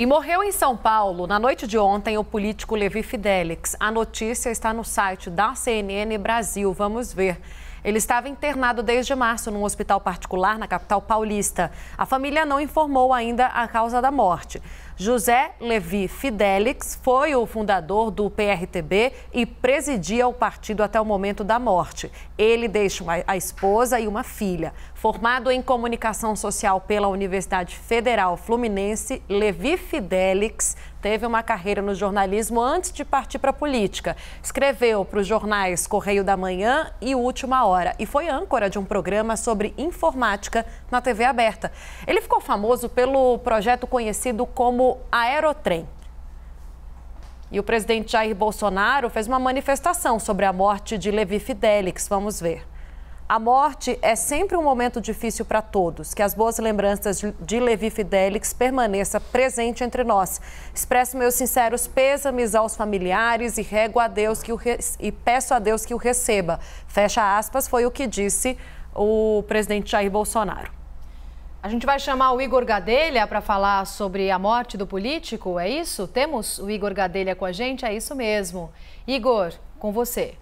E morreu em São Paulo na noite de ontem o político Levi Fidelix. A notícia está no site da CNN Brasil. Vamos ver. Ele estava internado desde março num hospital particular na capital paulista. A família não informou ainda a causa da morte. José Levi Fidelix foi o fundador do PRTB e presidia o partido até o momento da morte. Ele deixa a esposa e uma filha. Formado em comunicação social pela Universidade Federal Fluminense, Levi Fidelix teve uma carreira no jornalismo antes de partir para a política. Escreveu para os jornais Correio da Manhã e Última Hora e foi âncora de um programa sobre informática na TV aberta. Ele ficou famoso pelo projeto conhecido como Aerotrem. E o presidente Jair Bolsonaro fez uma manifestação sobre a morte de Levi Fidelix. Vamos ver. A morte é sempre um momento difícil para todos. Que as boas lembranças de Levi Fidelix permaneça presente entre nós. Expresso meus sinceros pêsames aos familiares e rego a Deus que o re... e peço a Deus que o receba. Fecha aspas foi o que disse o presidente Jair Bolsonaro. A gente vai chamar o Igor Gadelha para falar sobre a morte do político, é isso? Temos o Igor Gadelha com a gente? É isso mesmo. Igor, com você.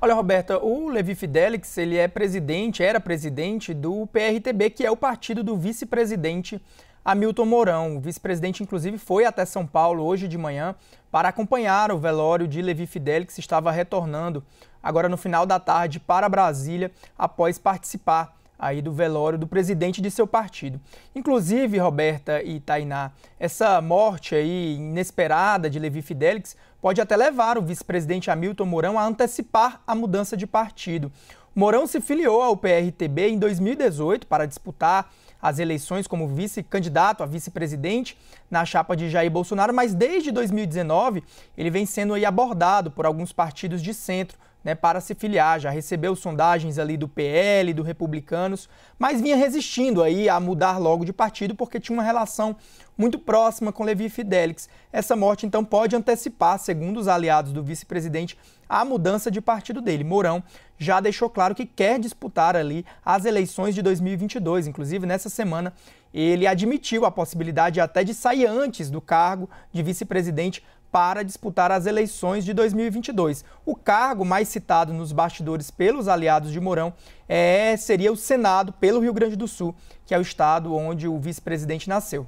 Olha, Roberta, o Levi Fidelix, ele é presidente, era presidente do PRTB, que é o partido do vice-presidente Hamilton Mourão. O vice-presidente, inclusive, foi até São Paulo hoje de manhã para acompanhar o velório de Levi Fidelix, estava retornando agora no final da tarde para Brasília após participar aí do velório do presidente de seu partido. Inclusive, Roberta e Tainá, essa morte aí inesperada de Levi Fidelix pode até levar o vice-presidente Hamilton Mourão a antecipar a mudança de partido. Mourão se filiou ao PRTB em 2018 para disputar as eleições como vice-candidato a vice-presidente na chapa de Jair Bolsonaro, mas desde 2019 ele vem sendo abordado por alguns partidos de centro né, para se filiar, já recebeu sondagens ali do PL, do Republicanos, mas vinha resistindo aí a mudar logo de partido porque tinha uma relação muito próxima com Levi Fidelix. Essa morte então pode antecipar, segundo os aliados do vice-presidente, a mudança de partido dele. Mourão já deixou claro que quer disputar ali as eleições de 2022, inclusive nessa semana ele admitiu a possibilidade até de sair antes do cargo de vice-presidente para disputar as eleições de 2022. O cargo mais citado nos bastidores pelos aliados de Mourão é, seria o Senado pelo Rio Grande do Sul, que é o estado onde o vice-presidente nasceu.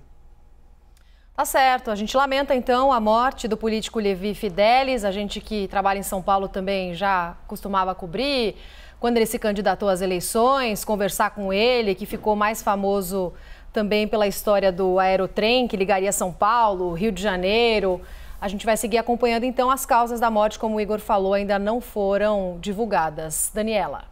Tá certo. A gente lamenta então a morte do político Levi Fidelis, a gente que trabalha em São Paulo também já costumava cobrir quando ele se candidatou às eleições, conversar com ele, que ficou mais famoso também pela história do aerotrem que ligaria São Paulo, Rio de Janeiro, a gente vai seguir acompanhando então as causas da morte, como o Igor falou, ainda não foram divulgadas. Daniela.